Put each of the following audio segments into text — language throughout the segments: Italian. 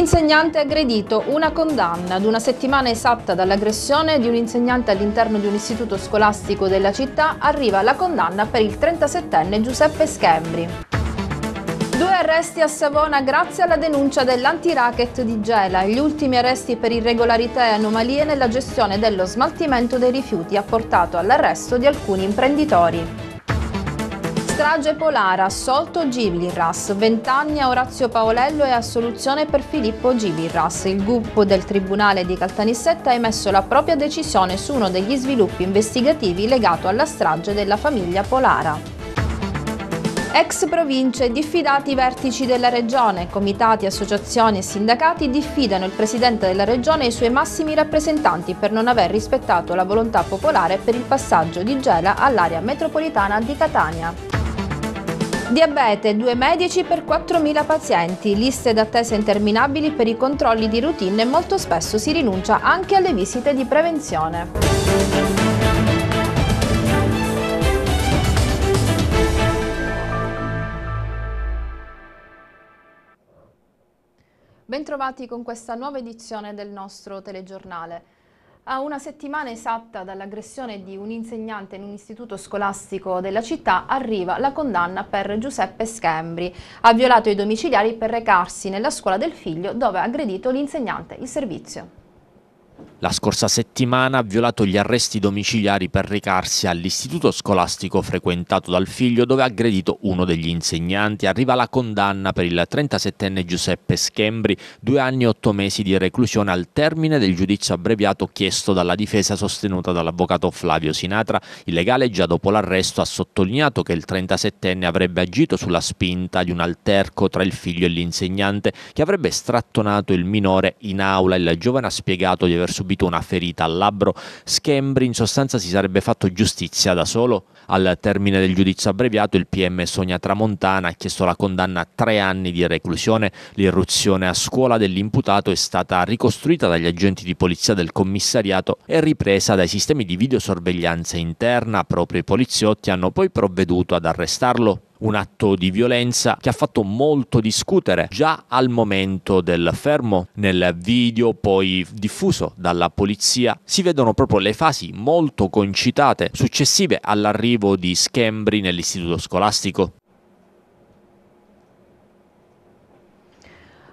L'insegnante aggredito, una condanna ad una settimana esatta dall'aggressione di un insegnante all'interno di un istituto scolastico della città arriva la condanna per il 37enne Giuseppe Schembri. Due arresti a Savona grazie alla denuncia dell'antiracket di Gela, gli ultimi arresti per irregolarità e anomalie nella gestione dello smaltimento dei rifiuti ha portato all'arresto di alcuni imprenditori. Strage Polara, assolto Givirras, 20 anni a Orazio Paolello e assoluzione per Filippo Givirras. Il gruppo del Tribunale di Caltanissetta ha emesso la propria decisione su uno degli sviluppi investigativi legato alla strage della famiglia Polara. Ex province diffidati i vertici della regione, comitati, associazioni e sindacati diffidano il presidente della regione e i suoi massimi rappresentanti per non aver rispettato la volontà popolare per il passaggio di Gela all'area metropolitana di Catania. Diabete, due medici per 4.000 pazienti, liste d'attesa interminabili per i controlli di routine e molto spesso si rinuncia anche alle visite di prevenzione. Bentrovati con questa nuova edizione del nostro telegiornale. A una settimana esatta dall'aggressione di un insegnante in un istituto scolastico della città arriva la condanna per Giuseppe Schembri. Ha violato i domiciliari per recarsi nella scuola del figlio dove ha aggredito l'insegnante. Il servizio. La scorsa settimana ha violato gli arresti domiciliari per recarsi all'istituto scolastico frequentato dal figlio dove ha aggredito uno degli insegnanti. Arriva la condanna per il 37enne Giuseppe Schembri, due anni e otto mesi di reclusione al termine del giudizio abbreviato chiesto dalla difesa sostenuta dall'avvocato Flavio Sinatra. Il legale già dopo l'arresto ha sottolineato che il 37enne avrebbe agito sulla spinta di un alterco tra il figlio e l'insegnante che avrebbe strattonato il minore in aula. Il giovane ha spiegato di aver subito subito una ferita al labbro, Schembri in sostanza si sarebbe fatto giustizia da solo. Al termine del giudizio abbreviato il PM Sonia Tramontana ha chiesto la condanna a tre anni di reclusione. L'irruzione a scuola dell'imputato è stata ricostruita dagli agenti di polizia del commissariato e ripresa dai sistemi di videosorveglianza interna. Proprio i poliziotti hanno poi provveduto ad arrestarlo un atto di violenza che ha fatto molto discutere già al momento del fermo. Nel video poi diffuso dalla polizia si vedono proprio le fasi molto concitate successive all'arrivo di Schembri nell'istituto scolastico.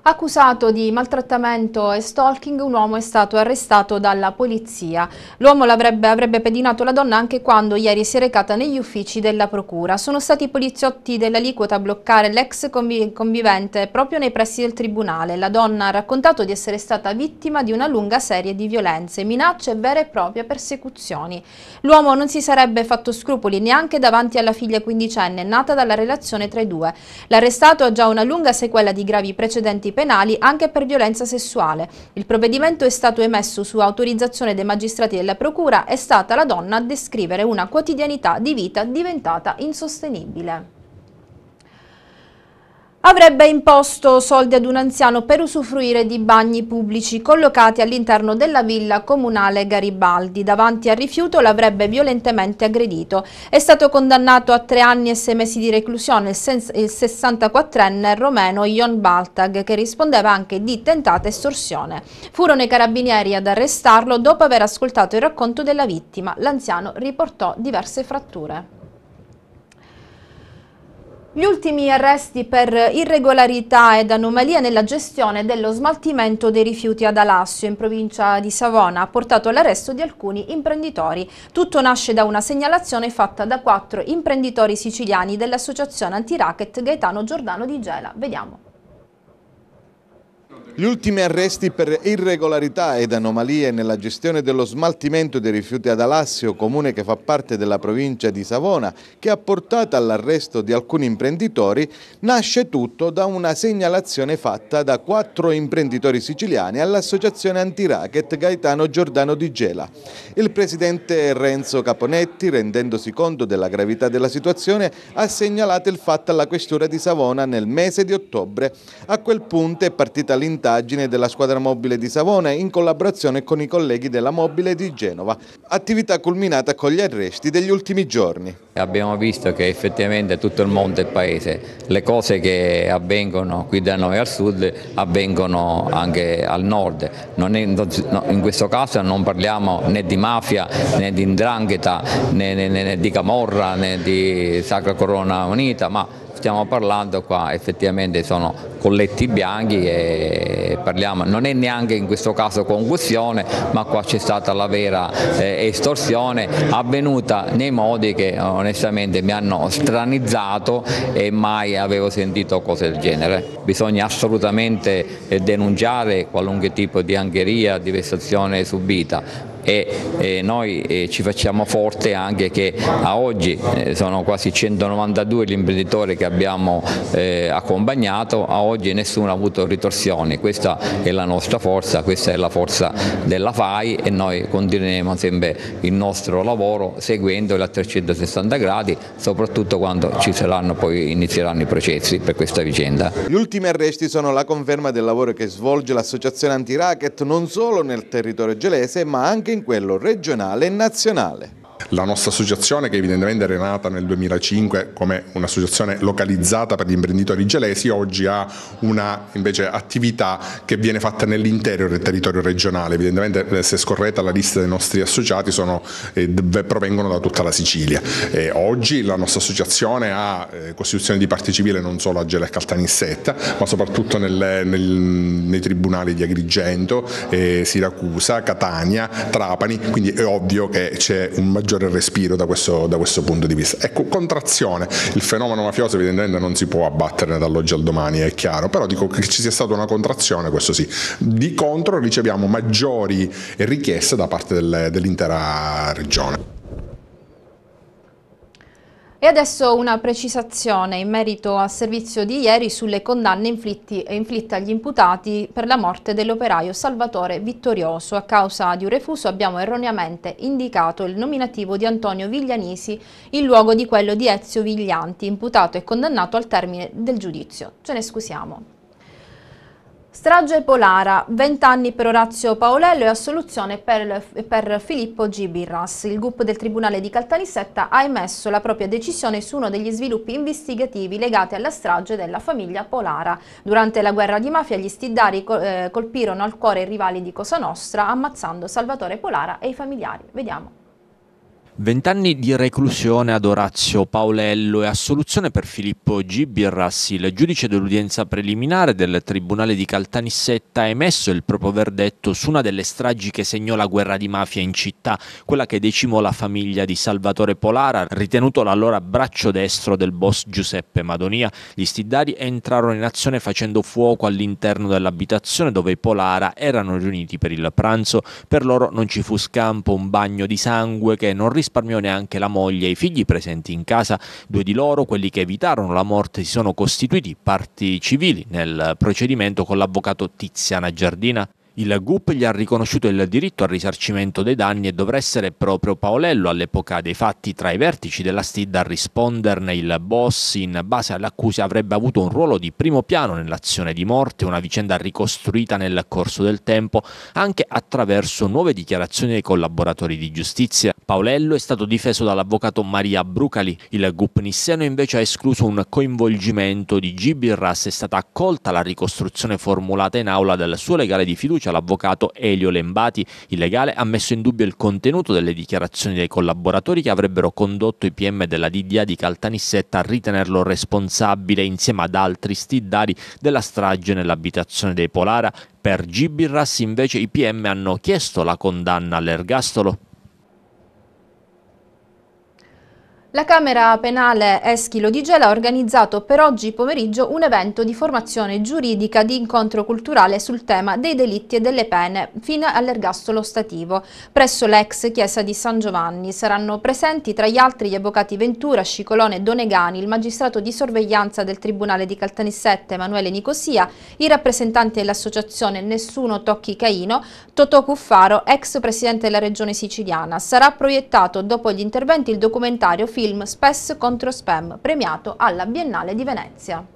Accusato di maltrattamento e stalking, un uomo è stato arrestato dalla polizia. L'uomo avrebbe pedinato la donna anche quando ieri si è recata negli uffici della procura. Sono stati i poliziotti dell'aliquota a bloccare l'ex convivente proprio nei pressi del tribunale. La donna ha raccontato di essere stata vittima di una lunga serie di violenze, minacce e vere e proprie persecuzioni. L'uomo non si sarebbe fatto scrupoli neanche davanti alla figlia quindicenne nata dalla relazione tra i due. L'arrestato ha già una lunga sequela di gravi precedenti penali anche per violenza sessuale. Il provvedimento è stato emesso su autorizzazione dei magistrati della Procura, è stata la donna a descrivere una quotidianità di vita diventata insostenibile avrebbe imposto soldi ad un anziano per usufruire di bagni pubblici collocati all'interno della villa comunale Garibaldi. Davanti al rifiuto l'avrebbe violentemente aggredito. È stato condannato a tre anni e sei mesi di reclusione il 64enne romeno Ion Baltag, che rispondeva anche di tentata estorsione. Furono i carabinieri ad arrestarlo dopo aver ascoltato il racconto della vittima. L'anziano riportò diverse fratture. Gli ultimi arresti per irregolarità ed anomalie nella gestione dello smaltimento dei rifiuti ad Alassio, in provincia di Savona, ha portato all'arresto di alcuni imprenditori. Tutto nasce da una segnalazione fatta da quattro imprenditori siciliani dell'associazione antiracket Gaetano Giordano di Gela. Vediamo. Gli ultimi arresti per irregolarità ed anomalie nella gestione dello smaltimento dei rifiuti ad Alassio, comune che fa parte della provincia di Savona, che ha portato all'arresto di alcuni imprenditori, nasce tutto da una segnalazione fatta da quattro imprenditori siciliani all'associazione anti-racket Gaetano Giordano di Gela. Il presidente Renzo Caponetti, rendendosi conto della gravità della situazione, ha segnalato il fatto alla questura di Savona nel mese di ottobre. A quel punto è partita l'intervento l'indagine della squadra mobile di Savona in collaborazione con i colleghi della mobile di Genova, attività culminata con gli arresti degli ultimi giorni. Abbiamo visto che effettivamente tutto il mondo e il paese, le cose che avvengono qui da noi al sud avvengono anche al nord, è, in questo caso non parliamo né di mafia né di indrangheta né, né, né di camorra né di Sacra Corona Unita, ma stiamo parlando qua effettivamente sono colletti bianchi e parliamo, non è neanche in questo caso concussione, ma qua c'è stata la vera eh, estorsione avvenuta nei modi che onestamente mi hanno stranizzato e mai avevo sentito cose del genere. Bisogna assolutamente eh, denunciare qualunque tipo di angheria, di vessazione subita, e, e noi eh, ci facciamo forte anche che a oggi eh, sono quasi 192 gli imprenditori che abbiamo eh, accompagnato, a oggi nessuno ha avuto ritorsioni, questa è la nostra forza, questa è la forza della FAI e noi continueremo sempre il nostro lavoro seguendolo a 360 gradi, soprattutto quando ci saranno poi inizieranno i processi per questa vicenda. Gli ultimi arresti sono la conferma del lavoro che svolge l'associazione anti-racket non solo nel territorio gelese ma anche in in quello regionale e nazionale. La nostra associazione, che evidentemente era nata nel 2005 come un'associazione localizzata per gli imprenditori gelesi, oggi ha una invece attività che viene fatta nell'intero territorio regionale. Evidentemente eh, se scorrete la lista dei nostri associati sono, eh, provengono da tutta la Sicilia. E oggi la nostra associazione ha eh, costituzione di parte civile non solo a Gela e Caltanissetta, ma soprattutto nel, nel, nei tribunali di Agrigento, eh, Siracusa, Catania, Trapani, quindi è ovvio che c'è un maggior maggiore respiro da questo, da questo punto di vista. Ecco, contrazione, il fenomeno mafioso evidentemente non si può abbattere dall'oggi al domani, è chiaro, però dico che ci sia stata una contrazione, questo sì. Di contro riceviamo maggiori richieste da parte del, dell'intera regione. E adesso una precisazione in merito al servizio di ieri sulle condanne inflitte agli imputati per la morte dell'operaio Salvatore Vittorioso. A causa di un refuso abbiamo erroneamente indicato il nominativo di Antonio Viglianisi in luogo di quello di Ezio Viglianti, imputato e condannato al termine del giudizio. Ce ne scusiamo. Strage Polara, 20 anni per Orazio Paolello e assoluzione per, per Filippo G. Birras. Il GUP del Tribunale di Caltanissetta ha emesso la propria decisione su uno degli sviluppi investigativi legati alla strage della famiglia Polara. Durante la guerra di mafia gli stiddari eh, colpirono al cuore i rivali di Cosa Nostra ammazzando Salvatore Polara e i familiari. Vediamo. Vent'anni di reclusione ad Orazio Paolello e assoluzione per Filippo G. Birrassi. Il giudice dell'udienza preliminare del Tribunale di Caltanissetta ha emesso il proprio verdetto su una delle stragi che segnò la guerra di mafia in città, quella che decimò la famiglia di Salvatore Polara, ritenuto l'allora braccio destro del boss Giuseppe Madonia. Gli stiddari entrarono in azione facendo fuoco all'interno dell'abitazione dove i Polara erano riuniti per il pranzo. Per loro non ci fu scampo, un bagno di sangue che non rispondeva risparmio neanche la moglie e i figli presenti in casa. Due di loro, quelli che evitarono la morte, si sono costituiti parti civili nel procedimento con l'avvocato Tiziana Giardina. Il GUP gli ha riconosciuto il diritto al risarcimento dei danni e dovrà essere proprio Paolello all'epoca dei fatti tra i vertici della STID a risponderne. Il boss, in base all'accusa, avrebbe avuto un ruolo di primo piano nell'azione di morte, una vicenda ricostruita nel corso del tempo anche attraverso nuove dichiarazioni dei collaboratori di giustizia. Paolello è stato difeso dall'avvocato Maria Brucali. Il GUP nissiano invece ha escluso un coinvolgimento di Gibirras. È stata accolta la ricostruzione formulata in aula dal suo legale di fiducia Venezia, l'avvocato Elio Lembati, il legale, ha messo in dubbio il contenuto delle dichiarazioni dei collaboratori che avrebbero condotto i PM della DDA di Caltanissetta a ritenerlo responsabile insieme ad altri stiddari della strage nell'abitazione dei Polara. Per Gibirras invece i PM hanno chiesto la condanna all'ergastolo La Camera Penale Eschilo di Gela ha organizzato per oggi pomeriggio un evento di formazione giuridica di incontro culturale sul tema dei delitti e delle pene fino all'ergastolo stativo presso l'ex chiesa di San Giovanni. Saranno presenti tra gli altri gli avvocati Ventura, Scicolone, e Donegani, il magistrato di sorveglianza del Tribunale di Caltanissette Emanuele Nicosia, i rappresentanti dell'associazione Nessuno Tocchi Caino, Totò Cuffaro, ex presidente della regione siciliana. Sarà proiettato dopo gli interventi il documentario film film Spes contro Spam, premiato alla Biennale di Venezia.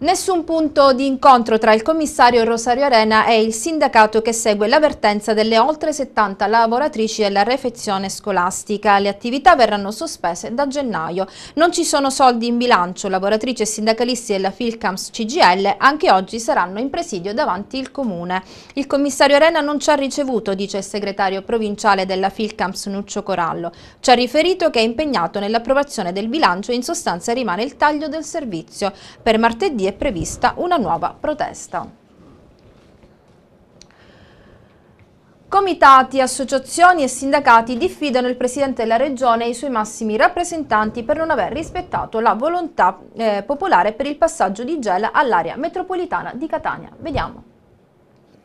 Nessun punto di incontro tra il commissario Rosario Arena e il sindacato che segue l'avvertenza delle oltre 70 lavoratrici della refezione scolastica. Le attività verranno sospese da gennaio. Non ci sono soldi in bilancio. Lavoratrici e sindacalisti della Filcams CGL anche oggi saranno in presidio davanti il comune. Il commissario Arena non ci ha ricevuto, dice il segretario provinciale della Filcams Nuccio Corallo. Ci ha riferito che è impegnato nell'approvazione del bilancio e in sostanza rimane il taglio del servizio. Per martedì è prevista una nuova protesta. Comitati, associazioni e sindacati diffidano il Presidente della Regione e i suoi massimi rappresentanti per non aver rispettato la volontà eh, popolare per il passaggio di Gela all'area metropolitana di Catania. Vediamo.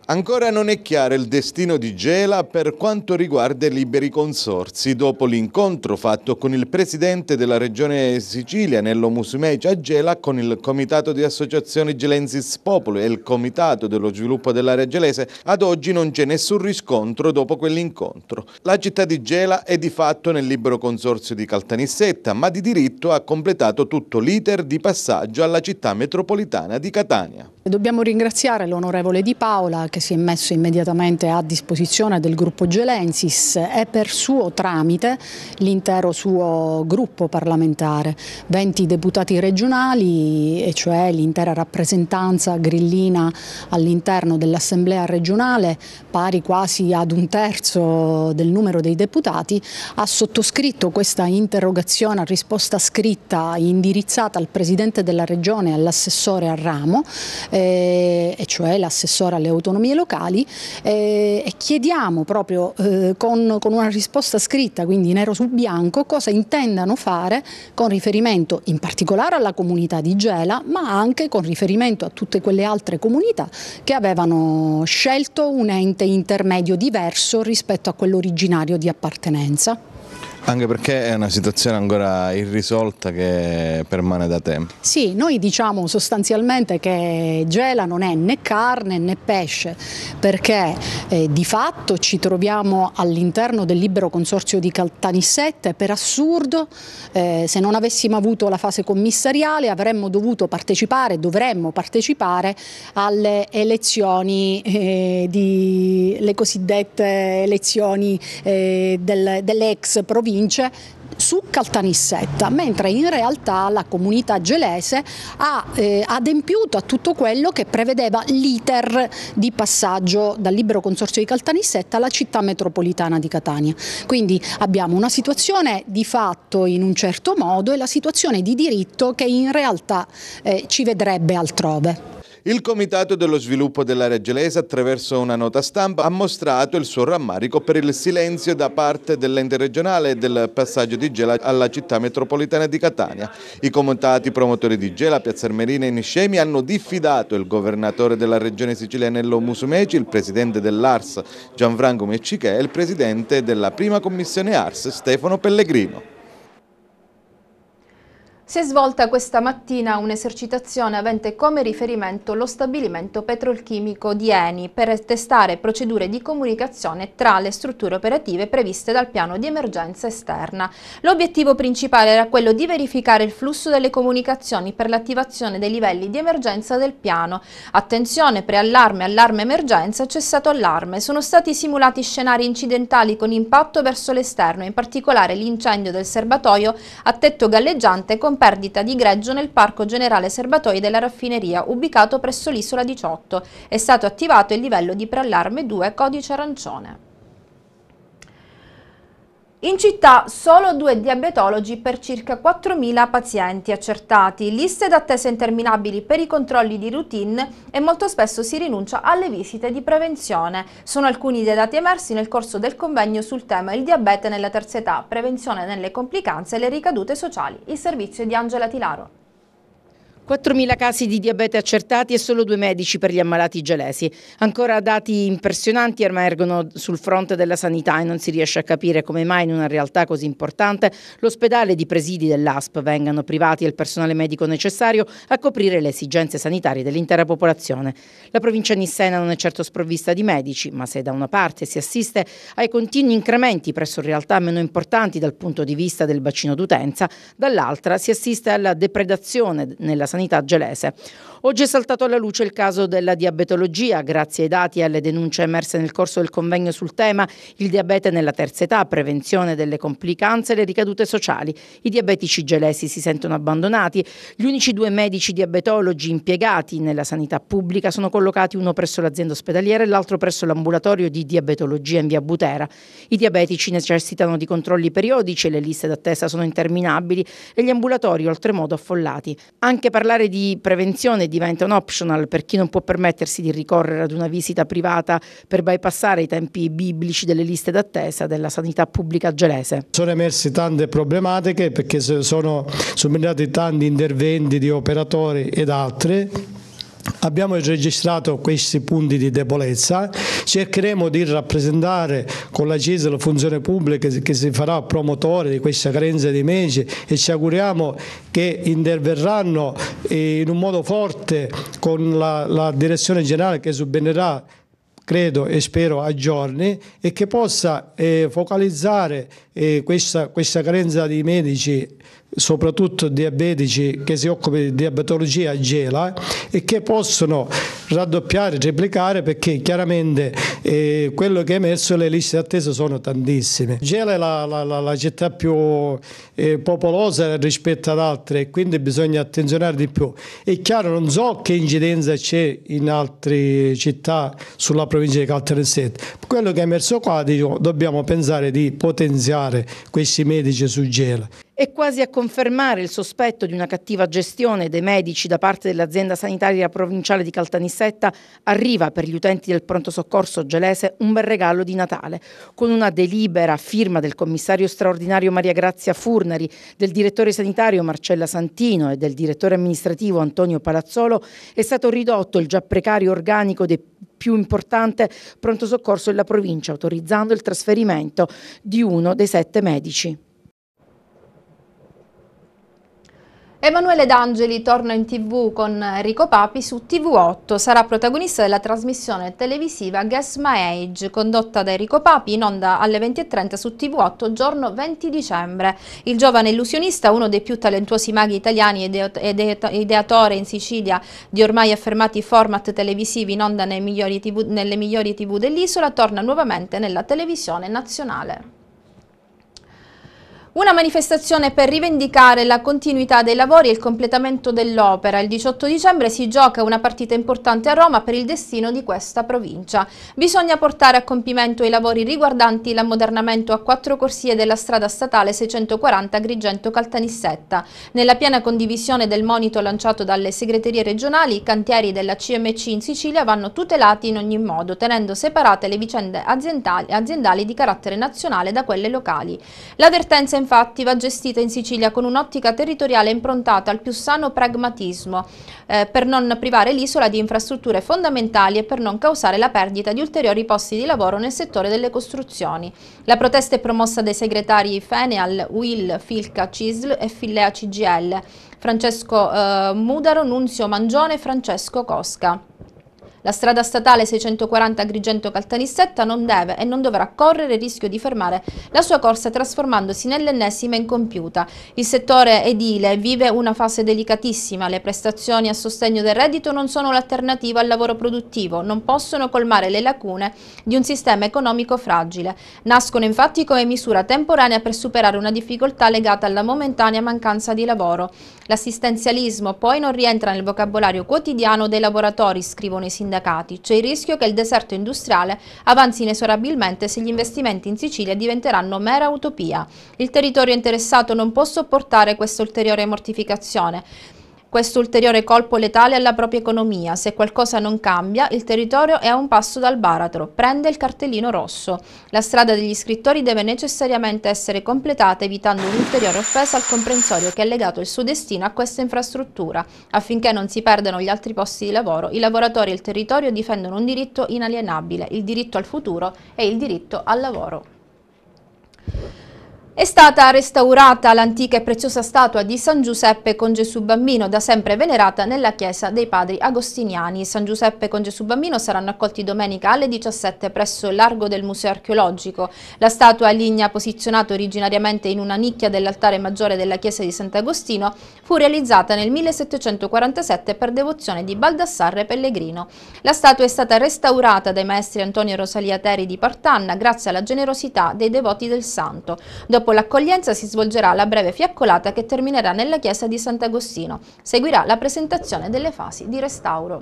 Ancora non è chiaro il destino di Gela per quanto riguarda i liberi consorsi. Dopo l'incontro fatto con il presidente della regione Sicilia, Nello Musumeci, a Gela, con il comitato di associazione Gelensis Popolo e il comitato dello sviluppo dell'area gelese, ad oggi non c'è nessun riscontro dopo quell'incontro. La città di Gela è di fatto nel libero consorzio di Caltanissetta, ma di diritto ha completato tutto l'iter di passaggio alla città metropolitana di Catania. Dobbiamo ringraziare l'onorevole Di Paola che si è messo immediatamente a disposizione del gruppo Gelensis e per suo tramite l'intero suo gruppo parlamentare, 20 deputati regionali e cioè l'intera rappresentanza grillina all'interno dell'Assemblea regionale pari quasi ad un terzo del numero dei deputati ha sottoscritto questa interrogazione a risposta scritta indirizzata al Presidente della Regione e all'assessore al ramo eh, e cioè l'assessore alle autonomie autonomie locali eh, e chiediamo proprio eh, con, con, una risposta scritta, quindi nero su bianco, cosa intendano fare con riferimento in particolare alla comunità di Gela, ma anche con riferimento a tutte quelle altre comunità che avevano scelto un ente intermedio diverso rispetto a quello originario di appartenenza. Anche perché è una situazione ancora irrisolta che permane da tempo. Sì, noi diciamo sostanzialmente che Gela non è né carne né pesce, perché eh, di fatto ci troviamo all'interno del libero consorzio di Caltanissette, per assurdo eh, se non avessimo avuto la fase commissariale avremmo dovuto partecipare, dovremmo partecipare alle elezioni, eh, di, le cosiddette elezioni eh, del, dell'ex provincia vince su Caltanissetta, mentre in realtà la comunità gelese ha eh, adempiuto a tutto quello che prevedeva l'iter di passaggio dal libero consorzio di Caltanissetta alla città metropolitana di Catania. Quindi abbiamo una situazione di fatto in un certo modo e la situazione di diritto che in realtà eh, ci vedrebbe altrove. Il Comitato dello Sviluppo dell'Area Gelese, attraverso una nota stampa, ha mostrato il suo rammarico per il silenzio da parte dell'ente regionale del passaggio di Gela alla città metropolitana di Catania. I comitati promotori di Gela, Piazza Armerina e Niscemi hanno diffidato il governatore della regione siciliana Nello Musumeci, il presidente dell'ARS Gianfranco Meccichè e il presidente della prima commissione ARS Stefano Pellegrino. Si è svolta questa mattina un'esercitazione avente come riferimento lo stabilimento petrolchimico di Eni per testare procedure di comunicazione tra le strutture operative previste dal piano di emergenza esterna. L'obiettivo principale era quello di verificare il flusso delle comunicazioni per l'attivazione dei livelli di emergenza del piano. Attenzione, preallarme, allarme emergenza, cessato allarme. Sono stati simulati scenari incidentali con impatto verso l'esterno, in particolare l'incendio del serbatoio a tetto galleggiante con perdita di greggio nel Parco Generale Serbatoi della raffineria, ubicato presso l'isola 18. È stato attivato il livello di preallarme 2 codice arancione. In città solo due diabetologi per circa 4.000 pazienti accertati, liste d'attesa interminabili per i controlli di routine e molto spesso si rinuncia alle visite di prevenzione. Sono alcuni dei dati emersi nel corso del convegno sul tema il diabete nella terza età, prevenzione nelle complicanze e le ricadute sociali, il servizio di Angela Tilaro. 4.000 casi di diabete accertati e solo due medici per gli ammalati gelesi. Ancora dati impressionanti emergono sul fronte della sanità e non si riesce a capire come mai in una realtà così importante l'ospedale di presidi dell'ASP vengano privati del personale medico necessario a coprire le esigenze sanitarie dell'intera popolazione. La provincia nissena non è certo sprovvista di medici, ma se da una parte si assiste ai continui incrementi presso realtà meno importanti dal punto di vista del bacino d'utenza, dall'altra si assiste alla depredazione nella sanità sanità gelese. Oggi è saltato alla luce il caso della diabetologia. Grazie ai dati e alle denunce emerse nel corso del convegno sul tema Il diabete nella terza età, prevenzione delle complicanze e le ricadute sociali, i diabetici gelesi si sentono abbandonati. Gli unici due medici diabetologi impiegati nella sanità pubblica sono collocati uno presso l'azienda ospedaliera e l'altro presso l'ambulatorio di diabetologia in via Butera. I diabetici necessitano di controlli periodici e le liste d'attesa sono interminabili e gli ambulatori oltremodo affollati. Anche parlare di prevenzione diventa un optional per chi non può permettersi di ricorrere ad una visita privata per bypassare i tempi biblici delle liste d'attesa della sanità pubblica gelese. Sono emerse tante problematiche perché sono subentrati tanti interventi di operatori ed altri Abbiamo registrato questi punti di debolezza, cercheremo di rappresentare con la CISL la funzione pubblica che si farà promotore di questa carenza di medici e ci auguriamo che interverranno eh, in un modo forte con la, la direzione generale che subenderà credo e spero a giorni e che possa eh, focalizzare eh, questa, questa carenza di medici soprattutto diabetici che si occupano di diabetologia a gela e che possono raddoppiare, triplicare perché chiaramente eh, quello che è emesso le liste d'attesa sono tantissime. Gela è la, la, la, la città più eh, popolosa rispetto ad altre e quindi bisogna attenzionare di più. È chiaro, non so che incidenza c'è in altre città sulla provincia di Caltanissette, quello che è emerso qua dico, dobbiamo pensare di potenziare questi medici su gela e quasi a confermare il sospetto di una cattiva gestione dei medici da parte dell'azienda sanitaria provinciale di Caltanissetta, arriva per gli utenti del pronto soccorso gelese un bel regalo di Natale, con una delibera firma del commissario straordinario Maria Grazia Furnari, del direttore sanitario Marcella Santino e del direttore amministrativo Antonio Palazzolo, è stato ridotto il già precario organico dei più importante pronto soccorso della provincia, autorizzando il trasferimento di uno dei sette medici. Emanuele D'Angeli torna in tv con Rico Papi su TV8. Sarà protagonista della trasmissione televisiva Guess My Age, condotta da Rico Papi in onda alle 20.30 su TV8 giorno 20 dicembre. Il giovane illusionista, uno dei più talentuosi maghi italiani ed ideatore in Sicilia di ormai affermati format televisivi in onda migliori TV, nelle migliori tv dell'isola, torna nuovamente nella televisione nazionale. Una manifestazione per rivendicare la continuità dei lavori e il completamento dell'opera. Il 18 dicembre si gioca una partita importante a Roma per il destino di questa provincia. Bisogna portare a compimento i lavori riguardanti l'ammodernamento a quattro corsie della strada statale 640 grigento caltanissetta Nella piena condivisione del monito lanciato dalle segreterie regionali, i cantieri della CMC in Sicilia vanno tutelati in ogni modo, tenendo separate le vicende aziendali, aziendali di carattere nazionale da quelle locali. L'avvertenza infatti va gestita in Sicilia con un'ottica territoriale improntata al più sano pragmatismo eh, per non privare l'isola di infrastrutture fondamentali e per non causare la perdita di ulteriori posti di lavoro nel settore delle costruzioni. La protesta è promossa dai segretari Feneal, Will, Filca, CISL e Fillea CGL, Francesco eh, Mudaro, Nunzio Mangione e Francesco Cosca. La strada statale 640 Agrigento-Caltanissetta non deve e non dovrà correre il rischio di fermare la sua corsa trasformandosi nell'ennesima incompiuta. Il settore edile vive una fase delicatissima, le prestazioni a sostegno del reddito non sono l'alternativa al lavoro produttivo, non possono colmare le lacune di un sistema economico fragile. Nascono infatti come misura temporanea per superare una difficoltà legata alla momentanea mancanza di lavoro. L'assistenzialismo poi non rientra nel vocabolario quotidiano dei lavoratori, scrivono i sindacati sindacati. C'è cioè il rischio che il deserto industriale avanzi inesorabilmente se gli investimenti in Sicilia diventeranno mera utopia. Il territorio interessato non può sopportare questa ulteriore mortificazione. Questo ulteriore colpo letale alla propria economia, se qualcosa non cambia, il territorio è a un passo dal baratro, prende il cartellino rosso. La strada degli scrittori deve necessariamente essere completata evitando un'ulteriore offesa al comprensorio che ha legato il suo destino a questa infrastruttura, affinché non si perdano gli altri posti di lavoro, i lavoratori e il territorio difendono un diritto inalienabile, il diritto al futuro e il diritto al lavoro. È stata restaurata l'antica e preziosa statua di San Giuseppe con Gesù Bambino, da sempre venerata nella chiesa dei padri agostiniani. San Giuseppe con Gesù Bambino saranno accolti domenica alle 17 presso il largo del Museo Archeologico. La statua lignea, posizionata originariamente in una nicchia dell'altare maggiore della chiesa di Sant'Agostino, fu realizzata nel 1747 per devozione di Baldassarre Pellegrino. La statua è stata restaurata dai maestri Antonio Rosalia Rosaliateri di Partanna grazie alla generosità dei devoti del santo. Dopo Dopo l'accoglienza si svolgerà la breve fiaccolata che terminerà nella chiesa di Sant'Agostino. Seguirà la presentazione delle fasi di restauro.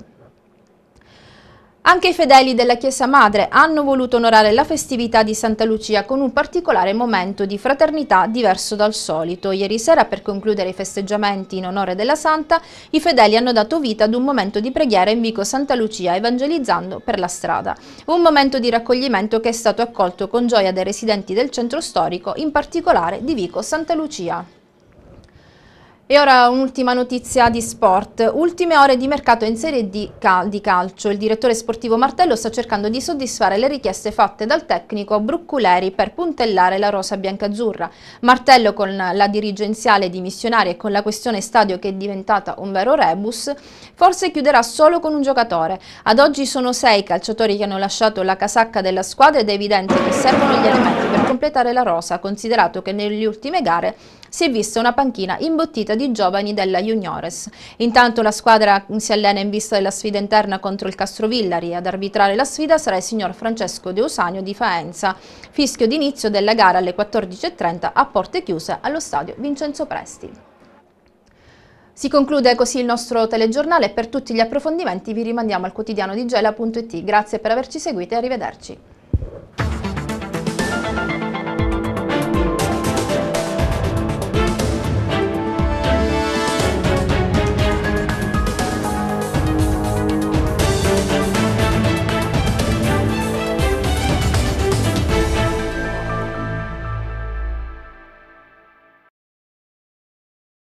Anche i fedeli della Chiesa Madre hanno voluto onorare la festività di Santa Lucia con un particolare momento di fraternità diverso dal solito. Ieri sera, per concludere i festeggiamenti in onore della Santa, i fedeli hanno dato vita ad un momento di preghiera in vico Santa Lucia, evangelizzando per la strada. Un momento di raccoglimento che è stato accolto con gioia dai residenti del centro storico, in particolare di vico Santa Lucia. E ora un'ultima notizia di sport. Ultime ore di mercato in Serie D cal di calcio. Il direttore sportivo Martello sta cercando di soddisfare le richieste fatte dal tecnico Brucculeri per puntellare la rosa biancazzurra. Martello con la dirigenziale di e con la questione stadio che è diventata un vero rebus, forse chiuderà solo con un giocatore. Ad oggi sono sei i calciatori che hanno lasciato la casacca della squadra ed è evidente che servono gli elementi per completare la rosa, considerato che nelle ultime gare si è vista una panchina imbottita di giovani della Juniores. Intanto la squadra si allena in vista della sfida interna contro il Castrovillari. Ad arbitrare la sfida sarà il signor Francesco Deusanio di Faenza. Fischio d'inizio della gara alle 14.30 a porte chiuse allo stadio Vincenzo Presti. Si conclude così il nostro telegiornale per tutti gli approfondimenti vi rimandiamo al quotidiano di Gela.it. Grazie per averci seguito e arrivederci.